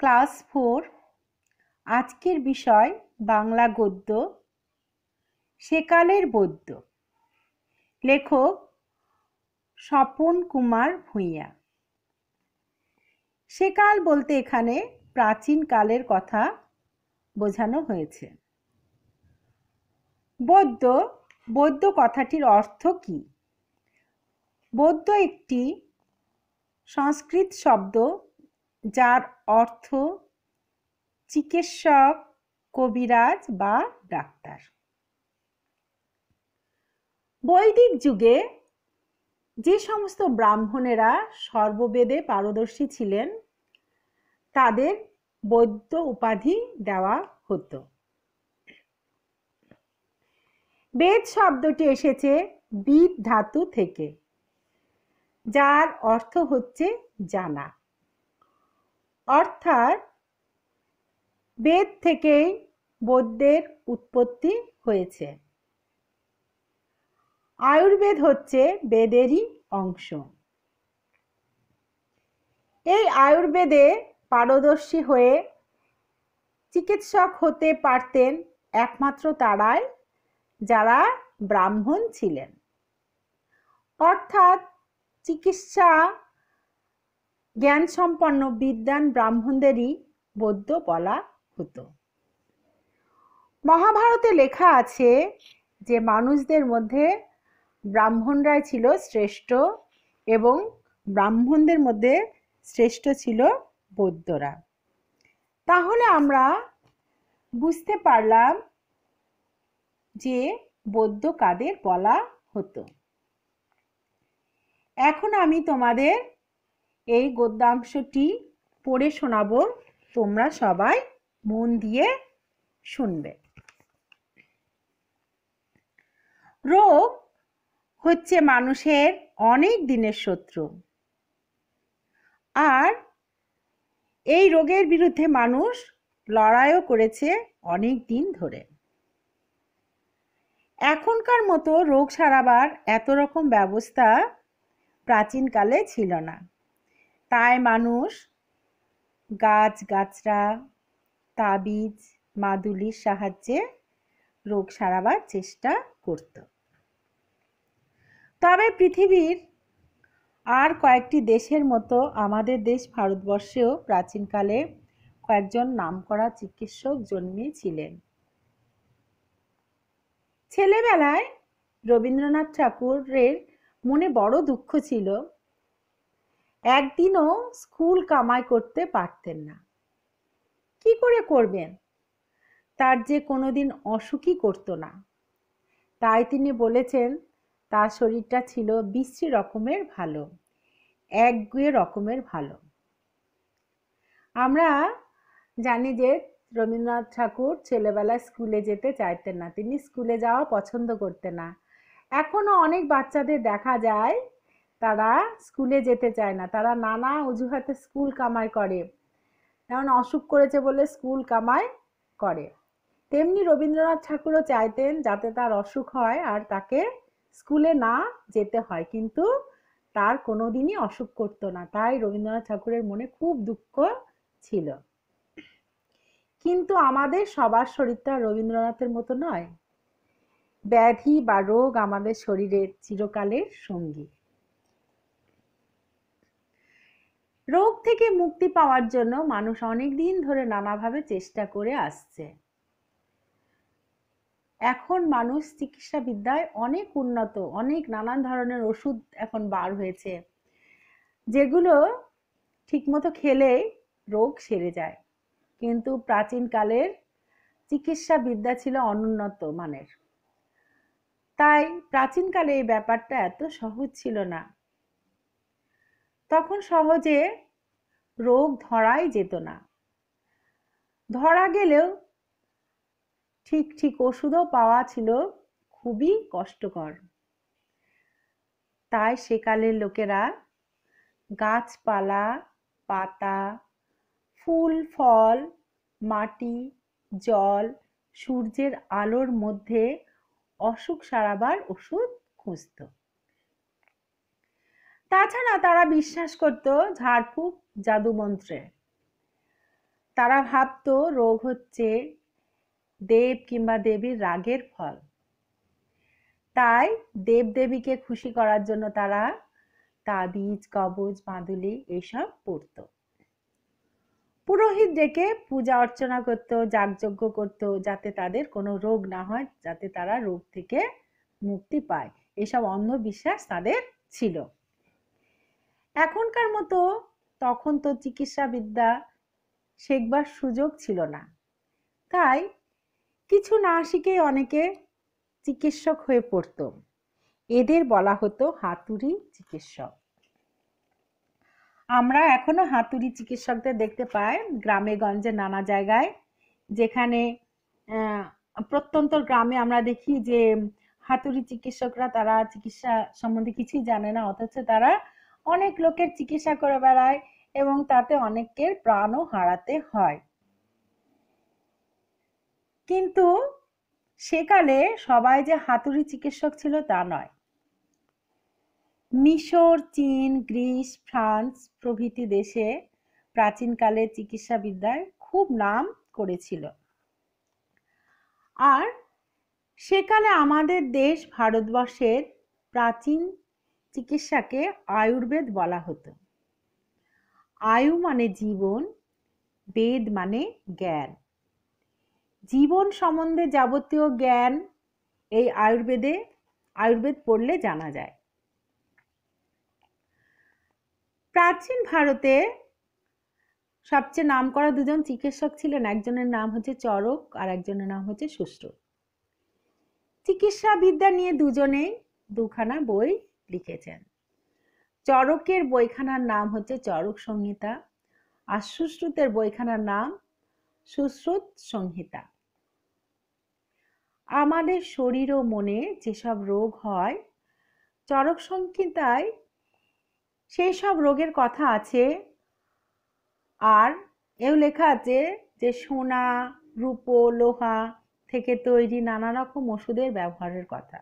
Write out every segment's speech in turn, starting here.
class four আজকের বিষয় বাংলা গদ্য সেকালের বদ্য লেখক স্বপন কুমার ভূঁইয়া সেকাল বলতে এখানে প্রাচীন কালের কথা বোঝানো হয়েছে বদ্য বদ্য কথাটির অর্থ কি বদ্য একটি সংস্কৃত শব্দ যার অর্থ চিকিৎসক কবিরাজ বা ডাক্তার বৈদিক যুগে যে সমস্ত ব্রাহ্মণেরা সর্ববেদে পারদর্শী ছিলেন তাদের বৈদ্য উপাধি দেওয়া হতো বেদ শব্দটি এসেছে বিদ ধাতু থেকে যার অর্থ হচ্ছে জানা অর্থাৎ বেদ থেকেই বৌদ্ধের উৎপত্তি হয়েছে আয়ুর্বেদ হচ্ছে বেদেরই অংশ এই আয়ুর্বেদে পারদর্শী হয়ে চিকিৎসক হতে পারতেন একমাত্র তারাই যারা ব্রাহ্মণ ছিলেন অর্থাৎ চিকিৎসা জ্ঞান সম্পন্ন বিদ্যান ব্রাহ্মণদেরই বৌদ্ধ বলা হতো মহাভারতে লেখা আছে যে মানুষদের মধ্যে ব্রাহ্মণরাই ছিল শ্রেষ্ঠ এবং ব্রাহ্মণদের মধ্যে শ্রেষ্ঠ ছিল বৌদ্ধরা তাহলে আমরা বুঝতে পারলাম যে বৌদ্ধ কাদের বলা হতো এখন আমি তোমাদের এই গদ্যাংশটি পড়ে শোনাবো তোমরা সবাই মন দিয়ে শুনবে রোগ হচ্ছে মানুষের অনেক দিনের শত্রু আর এই রোগের বিরুদ্ধে মানুষ লড়াইও করেছে অনেক দিন ধরে এখনকার মতো রোগ সারাবার এত রকম ব্যবস্থা প্রাচীনকালে ছিল না তাই মানুষ গাছ তাবিজ মাদুলির সাহায্যে রোগ সারাবার চেষ্টা করত তবে পৃথিবীর আর কয়েকটি দেশের মতো আমাদের দেশ ভারতবর্ষেও প্রাচীনকালে কয়েকজন নামকরা চিকিৎসক জন্মিয়েছিলেন ছেলেবেলায় রবীন্দ্রনাথ ঠাকুরের মনে বড় দুঃখ ছিল একদিনও স্কুল কামাই করতে পারতেন না কি করে করবেন তার যে কোনোদিন অসুখই করতো না তাই তিনি বলেছেন তার শরীরটা ছিল বিশ্রী রকমের ভালো একগুয়ে রকমের ভালো আমরা জানি যে রবীন্দ্রনাথ ঠাকুর ছেলেবেলায় স্কুলে যেতে চাইতেন না তিনি স্কুলে যাওয়া পছন্দ করতেন না এখনও অনেক বাচ্চাদের দেখা যায় তারা স্কুলে যেতে চায় না তারা নানা অজুহাতে স্কুল কামাই করে যেমন অসুখ করেছে বলে স্কুল কামাই করে তেমনি রবীন্দ্রনাথ ঠাকুরও চাইতেন যাতে তার অসুখ হয় আর তাকে স্কুলে না যেতে হয় কিন্তু তার কোনোদিনই অসুখ করতো না তাই রবীন্দ্রনাথ ঠাকুরের মনে খুব দুঃখ ছিল কিন্তু আমাদের সবার শরীরটা রবীন্দ্রনাথের মতো নয় ব্যাধি বা রোগ আমাদের শরীরের চিরকালের সঙ্গী রোগ থেকে মুক্তি পাওয়ার জন্য মানুষ অনেক দিন ধরে নানাভাবে চেষ্টা করে আসছে এখন মানুষ চিকিৎসাবিদ্যায় অনেক উন্নত অনেক নানান ধরনের ওষুধ এখন বার হয়েছে যেগুলো ঠিকমতো খেলে রোগ সেরে যায় কিন্তু প্রাচীনকালের চিকিৎসাবিদ্যা ছিল অনুন্নত মানের তাই প্রাচীনকালে এই ব্যাপারটা এত সহজ ছিল না তখন সহজে রোগ ধরাই যেত না ধরা গেলেও ঠিক ঠিক ওষুধও পাওয়া ছিল খুবই কষ্টকর তাই সেকালের লোকেরা গাছপালা পাতা ফুল ফল মাটি জল সূর্যের আলোর মধ্যে অসুখ সারাবার ওষুধ খুঁজত তাছাড়া তারা বিশ্বাস করত ঝাড়ফুঁক জাদুমন্ত্রে তারা ভাবত রোগ হচ্ছে দেব কিংবা দেবীর রাগের ফল তাই দেবদেবীকে খুশি করার জন্য তারা তাবিজ কবজ বাঁদুলি এসব পড়ত পুরোহিত ডেকে পূজা অর্চনা করত যাগযজ্ঞ করত যাতে তাদের কোনো রোগ না হয় যাতে তারা রোগ থেকে মুক্তি পায় এসব অন্ধবিশ্বাস তাদের ছিল এখনকার মতো তখন তো চিকিৎসাবিদ্যা শেখবার সুযোগ ছিল না তাই কিছু না শিখে অনেকে চিকিৎসক হয়ে পড়ত এদের বলা হতো হাতুড়ি চিকিৎসক আমরা এখনো হাতুড়ি চিকিৎসকদের দেখতে পাই গ্রামে গঞ্জে নানা জায়গায় যেখানে প্রত্যন্ত গ্রামে আমরা দেখি যে হাতুড়ি চিকিৎসকরা তারা চিকিৎসা সম্বন্ধে কিছুই জানে না অথচ তারা অনেক লোকের চিকিৎসা করে বেড়ায় এবং তাতে অনেকের প্রাণও হারাতে হয় কিন্তু সেকালে সবাই যে হাতুড়ি চিকিৎসক ছিল তা নয় মিশর চীন গ্রিস ফ্রান্স প্রভৃতি দেশে প্রাচীনকালে চিকিৎসাবিদ্যায় খুব নাম করেছিল আর সেকালে আমাদের দেশ ভারতবর্ষের প্রাচীন চিকিৎসাকে আয়ুর্বেদ বলা হতো আয়ু মানে জীবন বেদ মানে জ্ঞান জীবন সম্বন্ধে যাবতীয় জ্ঞান এই আয়ুর্বেদে আয়ুর্বেদ পড়লে জানা যায় প্রাচীন ভারতে সবচেয়ে নাম করা দুজন চিকিৎসক ছিলেন একজনের নাম হচ্ছে চরক আর একজনের নাম হচ্ছে চিকিৎসা চিকিৎসাবিদ্যা নিয়ে দুজনেই দুখানা বই লিখেছেন চরকের বইখানার নাম হচ্ছে চরক সংহিতা আর সুশ্রুতের বইখানার নাম সুশ্রুত সংহিতা আমাদের শরীর ও মনে যেসব রোগ হয় চরক সংহিতায় সেই সব রোগের কথা আছে আর এও লেখা আছে যে সোনা রূপো লোহা থেকে তৈরি নানা রকম ওষুধের ব্যবহারের কথা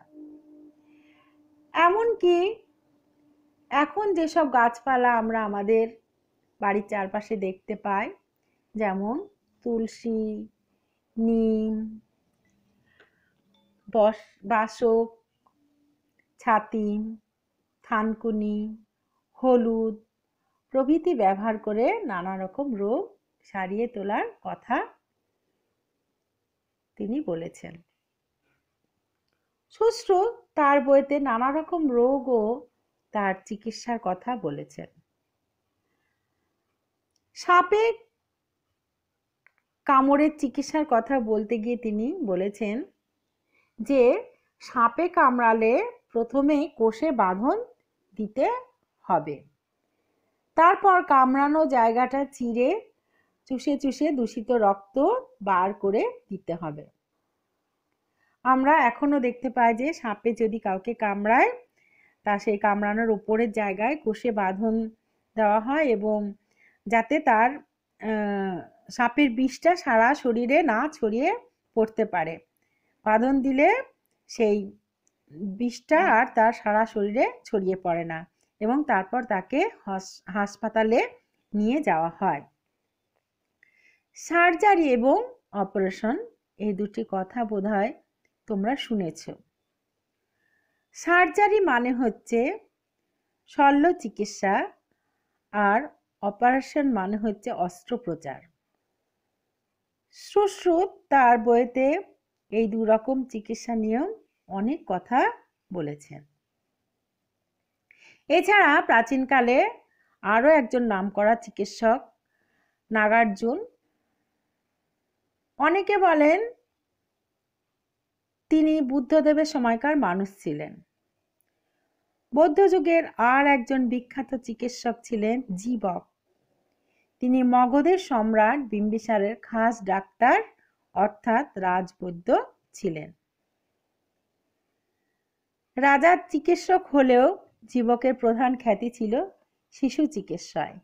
এমনকি এখন যেসব গাছপালা আমরা আমাদের বাড়ির চারপাশে দেখতে পাই যেমন তুলসী নিম বস বাসক ছাতিম থানকুনি হলুদ প্রভৃতি ব্যবহার করে নানা রকম রোগ সারিয়ে তোলার কথা তিনি বলেছেন সুশ্রু তার বইতে নানা রকম রোগ ও তার চিকিৎসার কথা বলেছেন সাপে কামড়ের চিকিৎসার কথা বলতে গিয়ে তিনি বলেছেন যে সাপে কামড়ালে প্রথমেই কোষে বাঁধন দিতে হবে তারপর কামড়ানো জায়গাটা চিরে চুষে চুষে দূষিত রক্ত বার করে দিতে হবে আমরা এখনও দেখতে পাই যে সাপে যদি কাউকে কামড়ায় তা সেই কামড়ানোর উপরের জায়গায় কষে বাঁধন দেওয়া হয় এবং যাতে তার সাপের বিষটা সারা শরীরে না ছড়িয়ে পড়তে পারে বাঁধন দিলে সেই বিষটা আর তার সারা শরীরে ছড়িয়ে পড়ে না এবং তারপর তাকে হাসপাতালে নিয়ে যাওয়া হয় সার্জারি এবং অপারেশন এই দুটি কথা বোধহয় তোমরা শুনেছ সার্জারি মানে হচ্ছে শল্য চিকিৎসা আর অপারেশন মানে হচ্ছে অস্ত্রোপচার সুশ্রুত তার বইতে এই দুরকম চিকিৎসা নিয়েও অনেক কথা বলেছেন এছাড়া প্রাচীনকালে আরও একজন নামকরা চিকিৎসক নাগার্জুন অনেকে বলেন তিনি বুদ্ধদেবের সময়কার মানুষ ছিলেন বৌদ্ধ যুগের আর একজন বিখ্যাত চিকিৎসক ছিলেন জীবক তিনি মগধের সম্রাট বিম্বিসারের খাস ডাক্তার অর্থাৎ রাজবৈদ্য ছিলেন রাজার চিকিৎসক হলেও জীবকের প্রধান খ্যাতি ছিল শিশু চিকিৎসায়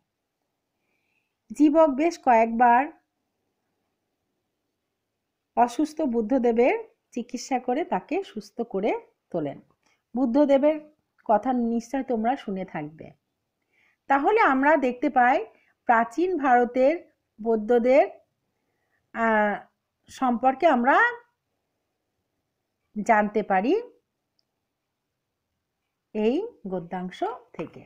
জীবক বেশ কয়েকবার অসুস্থ বুদ্ধদেবের চিকিৎসা করে তাকে সুস্থ করে তোলেন বুদ্ধদেবের কথা নিশ্চয় তোমরা শুনে থাকবে তাহলে আমরা দেখতে পাই প্রাচীন ভারতের বৌদ্ধদের সম্পর্কে আমরা জানতে পারি এই গদ্যাংশ থেকে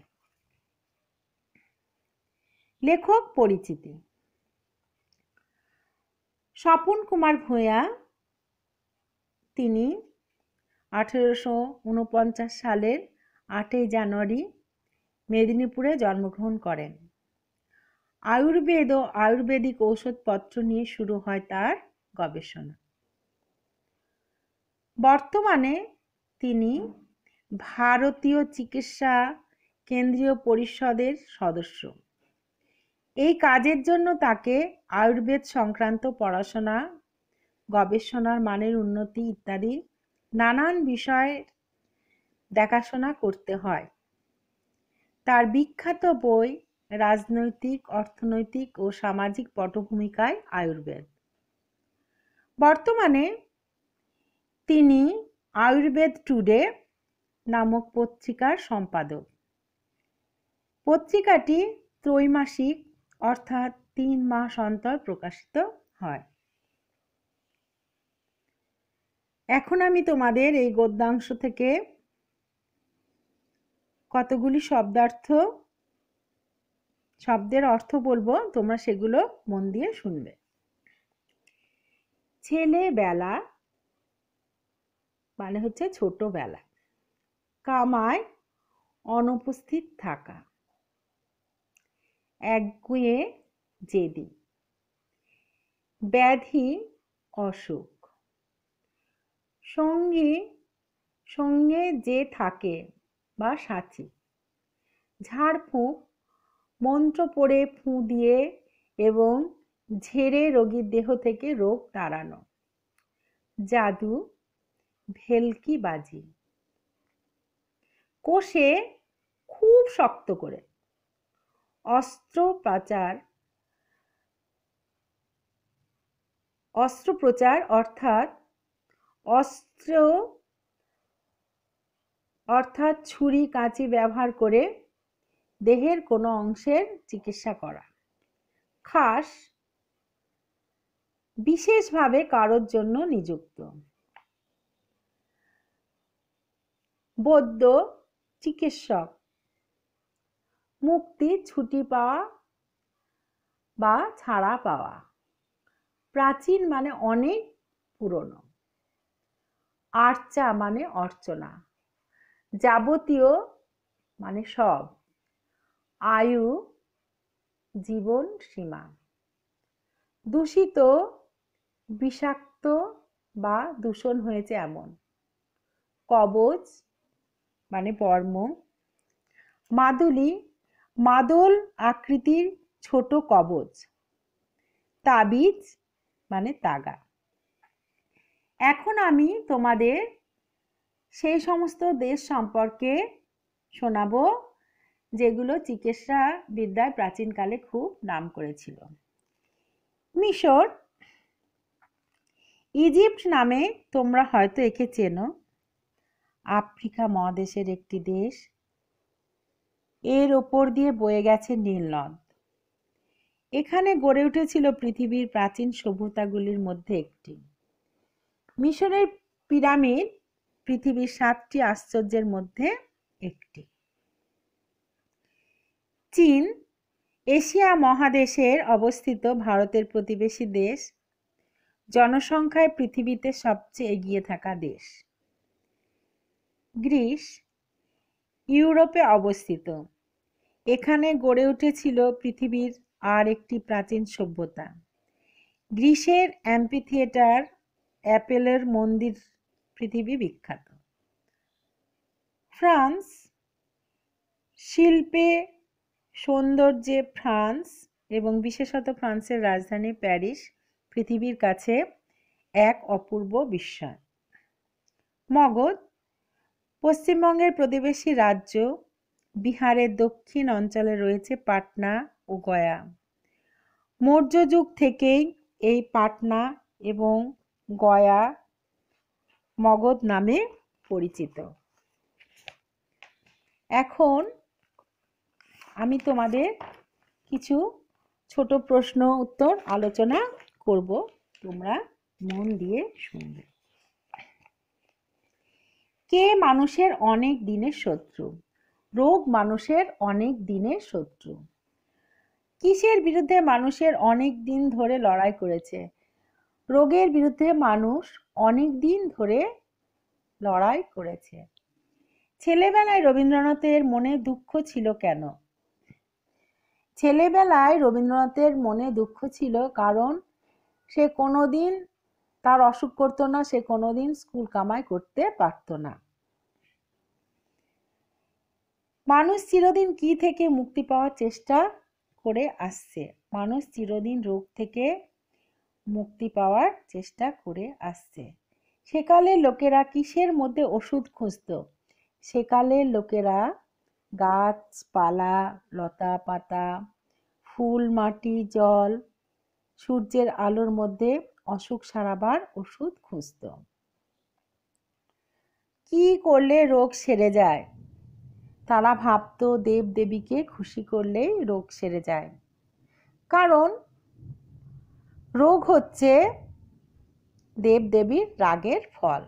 লেখক পরিচিতি স্বপন কুমার ভূঁয়া তিনি আঠেরোশো উনপঞ্চাশ সালের আটই জানুয়ারি মেদিনীপুরে জন্মগ্রহণ করেন আয়ুর্বেদ ও আয়ুর্বেদিক ঔষধপত্র নিয়ে শুরু হয় তার গবেষণা বর্তমানে তিনি ভারতীয় চিকিৎসা কেন্দ্রীয় পরিষদের সদস্য এই কাজের জন্য তাকে আয়ুর্বেদ সংক্রান্ত পড়াশোনা গবেষণার মানের উন্নতি ইত্যাদি নানান বিষয়ে দেখাশোনা করতে হয় তার বিখ্যাত বই রাজনৈতিক অর্থনৈতিক ও সামাজিক পটভূমিকায় আয়ুর্বেদ বর্তমানে তিনি আয়ুর্বেদ টুডে নামক পত্রিকার সম্পাদক পত্রিকাটি ত্রৈমাসিক অর্থাৎ তিন মাস অন্তর প্রকাশিত হয় এখন আমি তোমাদের এই গদ্যাংশ থেকে কতগুলি শব্দার্থ শব্দের অর্থ বলবো তোমরা সেগুলো মন দিয়ে শুনবে ছেলেবেলা মানে হচ্ছে ছোটবেলা কামায় অনুপস্থিত থাকা একগুঁয়ে জেদি ব্যাধি অসুখ সঙ্গী সঙ্গে যে থাকে বা সাথী ঝাড়ফুঁক মন্ত্র পড়ে ফুঁ দিয়ে এবং ঝেড়ে রোগীর দেহ থেকে রোগ তাড়ানো জাদু ভেলকি বাজি কোষে খুব শক্ত করে অস্ত্রোপচার অস্ত্রোপচার অর্থাৎ অস্ত্র অর্থাৎ ছুরি কাঁচি ব্যবহার করে দেহের কোনো অংশের চিকিৎসা করা খাস বিশেষভাবে কারোর জন্য নিযুক্ত বৌদ্ধ চিকিৎসক মুক্তি ছুটি পাওয়া বা ছাড়া পাওয়া প্রাচীন মানে অনেক পুরনো আর্চা মানে অর্চনা যাবতীয় মানে সব আয়ু জীবন সীমা দূষিত বিষাক্ত বা দূষণ হয়েছে এমন কবচ মানে বর্ম মাদুলি মাদল আকৃতির ছোট কবচ তাবিজ মানে তাগা এখন আমি তোমাদের সেই সমস্ত দেশ সম্পর্কে শোনাব যেগুলো চিকিৎসা বিদ্যায় প্রাচীনকালে খুব নাম করেছিল মিশর ইজিপ্ট নামে তোমরা হয়তো একে চেনো আফ্রিকা মহাদেশের একটি দেশ এর ওপর দিয়ে বয়ে গেছে নীলনদ এখানে গড়ে উঠেছিল পৃথিবীর প্রাচীন সভ্যতাগুলির মধ্যে একটি মিশরের পিরামিড পৃথিবীর সাতটি আশ্চর্যের মধ্যে একটি চীন এশিয়া মহাদেশের অবস্থিত ভারতের প্রতিবেশী দেশ জনসংখ্যায় পৃথিবীতে সবচেয়ে এগিয়ে থাকা দেশ গ্রিস ইউরোপে অবস্থিত এখানে গড়ে উঠেছিল পৃথিবীর আর একটি প্রাচীন সভ্যতা গ্রিসের অ্যাম্পিথিয়েটার থিয়েটার অ্যাপেলের মন্দির পৃথিবী বিখ্যাত ফ্রান্স শিল্পে সৌন্দর্যে ফ্রান্স এবং বিশেষত ফ্রান্সের রাজধানী প্যারিস পৃথিবীর কাছে এক অপূর্ব বিস্ময় মগধ পশ্চিমবঙ্গের প্রতিবেশী রাজ্য বিহারের দক্ষিণ অঞ্চলে রয়েছে পাটনা ও গয়া মৌর্য যুগ থেকেই এই পাটনা এবং গয়া মগধ নামে পরিচিত এখন আমি তোমাদের কিছু ছোট প্রশ্ন উত্তর আলোচনা করব তোমরা মন দিয়ে শুনবে কে মানুষের অনেক দিনের শত্রু রোগ মানুষের অনেক দিনের শত্রু কিসের বিরুদ্ধে মানুষের অনেক দিন ধরে লড়াই করেছে রোগের বিরুদ্ধে মানুষ অনেক দিন ধরে লড়াই করেছে ছেলেবেলায় রবীন্দ্রনাথের মনে দুঃখ ছিল কেন ছেলেবেলায় রবীন্দ্রনাথের মনে দুঃখ ছিল কারণ সে কোনোদিন তার অসুখ করতো না সে কোনোদিন স্কুল কামাই করতে পারত না মানুষ চিরদিন কি থেকে মুক্তি পাওয়ার চেষ্টা করে আসছে মানুষ চিরদিন রোগ থেকে মুক্তি পাওয়ার চেষ্টা করে আসছে সেকালে লোকেরা কিসের মধ্যে ওষুধ খুঁজত সেকালে লোকেরা গাছপালা লতা পাতা ফুল মাটি জল সূর্যের আলোর মধ্যে অসুখ সারাবার ওষুধ খুঁজত কি করলে রোগ সেরে যায় তারা ভাবত দেব দেবীকে খুশি করলেই রোগ সেরে যায় কারণ রোগ হচ্ছে দেবদেবীর রাগের ফল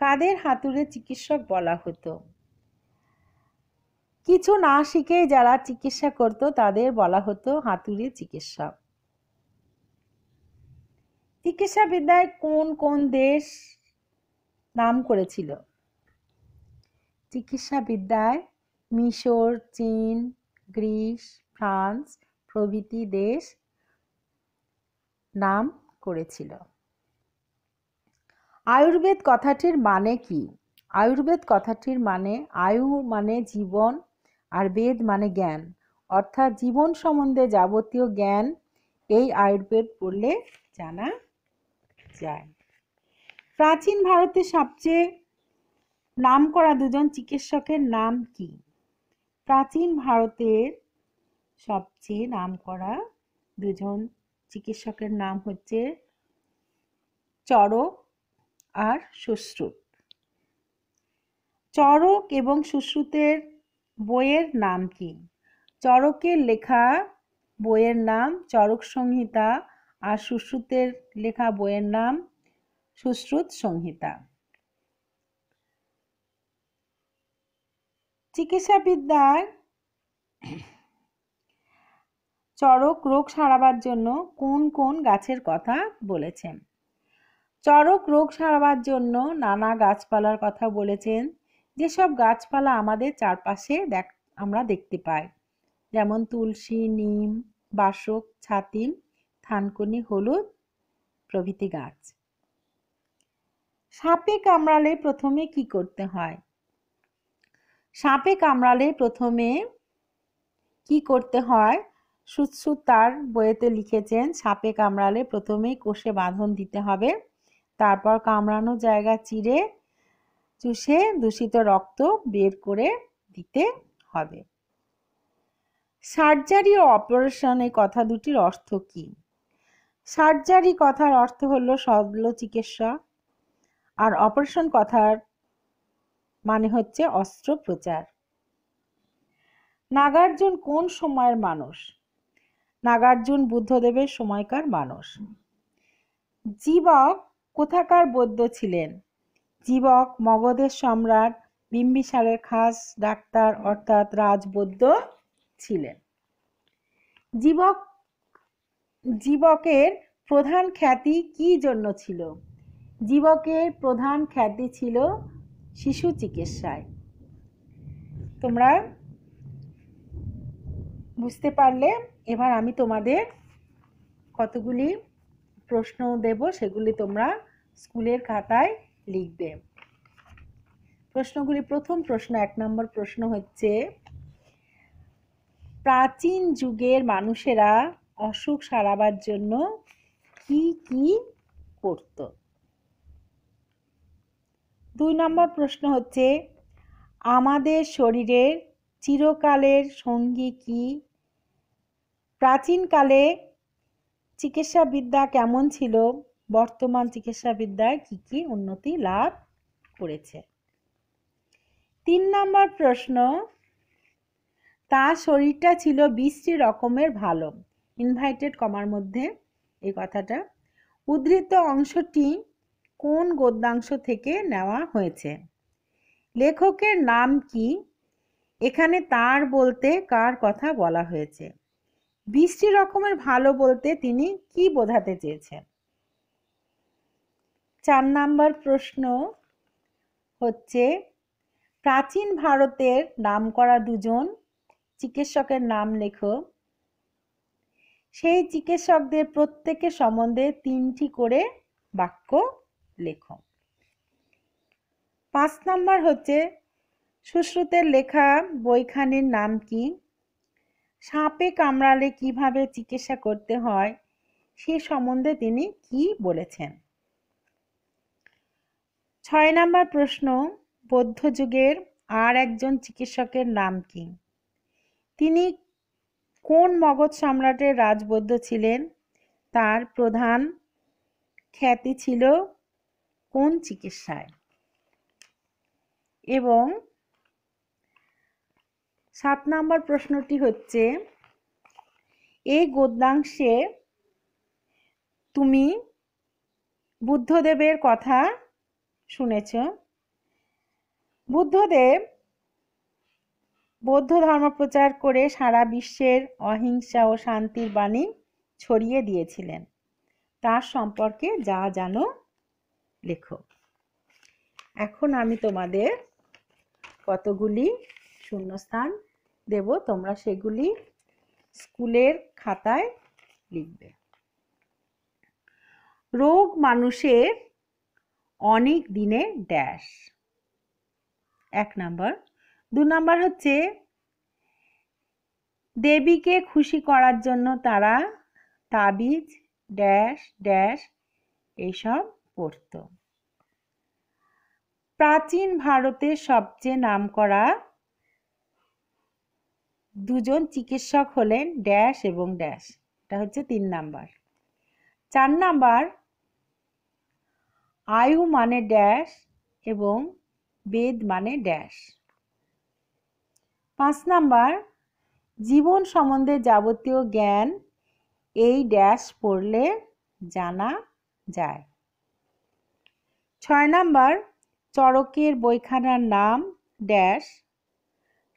কাদের হাতুড়ে চিকিৎসক বলা হতো কিছু না শিখে যারা চিকিৎসা করত তাদের বলা হতো হাতুড়ে চিকিৎসক চিকিৎসাবিদ্যায় কোন কোন দেশ নাম করেছিল চিকিৎসাবিদ্যায় মিশর চীন গ্রিস ফ্রান্স প্রভৃতি দেশ নাম করেছিল আয়ুর্বেদ কথাটির মানে কি আয়ুর্বেদ কথাটির মানে আয়ু মানে জীবন আর বেদ মানে জ্ঞান অর্থাৎ জীবন সম্বন্ধে যাবতীয় জ্ঞান এই আয়ুর্বেদ পড়লে জানা যায় প্রাচীন ভারতের সবচেয়ে নাম করা দুজন চিকিৎসকের নাম কি প্রাচীন ভারতের সবচেয়ে নাম করা দুজন চিকিৎসকের নাম হচ্ছে চরক আর সুশ্রুত চরক এবং সুশ্রুতের বইয়ের নাম কি চরকের লেখা বইয়ের নাম চরক সংহিতা আর সুশ্রুতের লেখা বইয়ের নাম সুশ্রুত সংহিতা চিকিৎসাবিদ্যার চরক রোগ সারাবার জন্য কোন কোন গাছের কথা বলেছেন চরক রোগ সারাবার জন্য নানা গাছপালার কথা বলেছেন যেসব গাছপালা আমাদের চারপাশে দেখ আমরা দেখতে পাই যেমন তুলসী নিম বাসক ছাতিম থানকুনি হলুদ প্রভৃতি গাছ সাপে কামড়ালে প্রথমে কি করতে হয় সাপে কামড়ালে প্রথমে কি করতে হয় সুৎসু তার বইয়েতে লিখেছেন সাপে কামড়ালে প্রথমেই কোষে বাঁধন দিতে হবে তারপর কামড়ানো জায়গা চিরে চুষে দূষিত রক্ত বের করে দিতে হবে সার্জারি ও অপারেশন এই কথা দুটির অর্থ কি সার্জারি কথার অর্থ হলো শল্য চিকিৎসা আর অপারেশন কথার মানে হচ্ছে অস্ত্রোপচার নাগার্জুন কোন সময়ের মানুষ নাগার্জুন বুদ্ধদেবের সময়কার মানুষ জীবক কোথাকার বৌদ্ধ ছিলেন জীবক মগধের সম্রাট বিম্বিসারের খাস ডাক্তার অর্থাৎ রাজবৌদ্ধ ছিলেন জীবক জীবকের প্রধান খ্যাতি কি জন্য ছিল জীবকের প্রধান খ্যাতি ছিল শিশু চিকিৎসায় তোমরা বুঝতে পারলে এবার আমি তোমাদের কতগুলি প্রশ্ন দেব সেগুলি তোমরা স্কুলের খাতায় লিখবে প্রশ্নগুলি প্রথম প্রশ্ন এক নম্বর প্রশ্ন হচ্ছে প্রাচীন যুগের মানুষেরা অসুখ সারাবার জন্য কি কি করত দুই নম্বর প্রশ্ন হচ্ছে আমাদের শরীরের চিরকালের সঙ্গী কি প্রাচীনকালে চিকিৎসাবিদ্যা কেমন ছিল বর্তমান চিকিৎসাবিদ্যায় কি কি উন্নতি লাভ করেছে তিন নম্বর প্রশ্ন তার শরীরটা ছিল বিশটি রকমের ভালো ইনভাইটেড কমার মধ্যে এই কথাটা উদ্ধৃত অংশটি কোন গদ্যাংশ থেকে নেওয়া হয়েছে লেখকের নাম কি এখানে তার বলতে কার কথা বলা হয়েছে বিশটি রকমের ভালো বলতে তিনি কি বোঝাতে চেয়েছেন চার নাম্বার প্রশ্ন হচ্ছে প্রাচীন ভারতের নাম করা দুজন চিকিৎসকের নাম লেখো সেই চিকিৎসকদের প্রত্যেকে সম্বন্ধে তিনটি করে বাক্য লেখো পাঁচ নাম্বার হচ্ছে সুশ্রুতের লেখা বইখানির নাম কি সাপে কামড়ালে কিভাবে চিকিৎসা করতে হয় সে সম্বন্ধে তিনি কি বলেছেন ছয় নম্বর প্রশ্ন বৌদ্ধ যুগের আর একজন চিকিৎসকের নাম কি তিনি কোন মগধ সম্রাটের রাজবৌদ্ধ ছিলেন তার প্রধান খ্যাতি ছিল কোন চিকিৎসায় এবং সাত নাম্বার প্রশ্নটি হচ্ছে এই গদ্যাংশে তুমি বুদ্ধদেবের কথা শুনেছ বুদ্ধদেব বৌদ্ধ ধর্ম প্রচার করে সারা বিশ্বের অহিংসা ও শান্তির বাণী ছড়িয়ে দিয়েছিলেন তার সম্পর্কে যা জানো লেখো এখন আমি তোমাদের কতগুলি শূন্যস্থান দেব তোমরা সেগুলি স্কুলের খাতায় লিখবে রোগ মানুষের অনেক দিনে ড্যাশ এক নাম্বার দু নাম্বার হচ্ছে দেবীকে খুশি করার জন্য তারা তাবিজ ড্যাশ ড্যাশ এইসব পড়ত প্রাচীন ভারতের সবচেয়ে নামকরা দুজন চিকিৎসক হলেন ড্যাশ এবং ড্যাশ এটা হচ্ছে তিন নাম্বার চার নাম্বার আয়ু মানে ড্যাশ এবং বেদ মানে ড্যাশ পাঁচ নাম্বার জীবন সম্বন্ধে যাবতীয় জ্ঞান এই ড্যাশ পড়লে জানা যায় ছয় নাম্বার চরকের বইখানার নাম ড্যাশ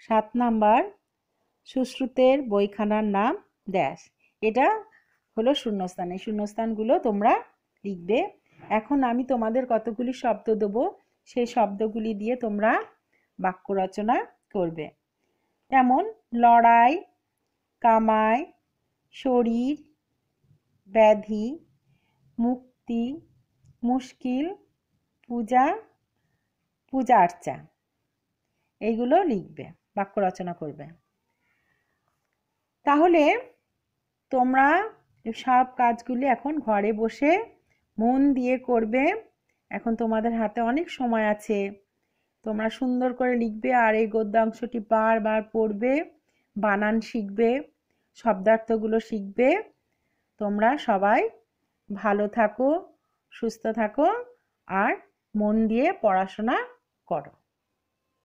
সাত নাম্বার সুশ্রুতের বইখানার নাম ড্যাস এটা হলো শূন্যস্থান এই শূন্যস্থানগুলো তোমরা লিখবে এখন আমি তোমাদের কতগুলি শব্দ দেবো সেই শব্দগুলি দিয়ে তোমরা বাক্য রচনা করবে যেমন লড়াই কামায় শরীর ব্যাধি মুক্তি মুশকিল পূজা পূজা আর্চা এইগুলো লিখবে বাক্য রচনা করবে তাহলে তোমরা সব কাজগুলি এখন ঘরে বসে মন দিয়ে করবে এখন তোমাদের হাতে অনেক সময় আছে তোমরা সুন্দর করে লিখবে আর এই গদ্যাংশটি বারবার পড়বে বানান শিখবে শব্দার্থগুলো শিখবে তোমরা সবাই ভালো থাকো সুস্থ থাকো আর মন দিয়ে পড়াশোনা করো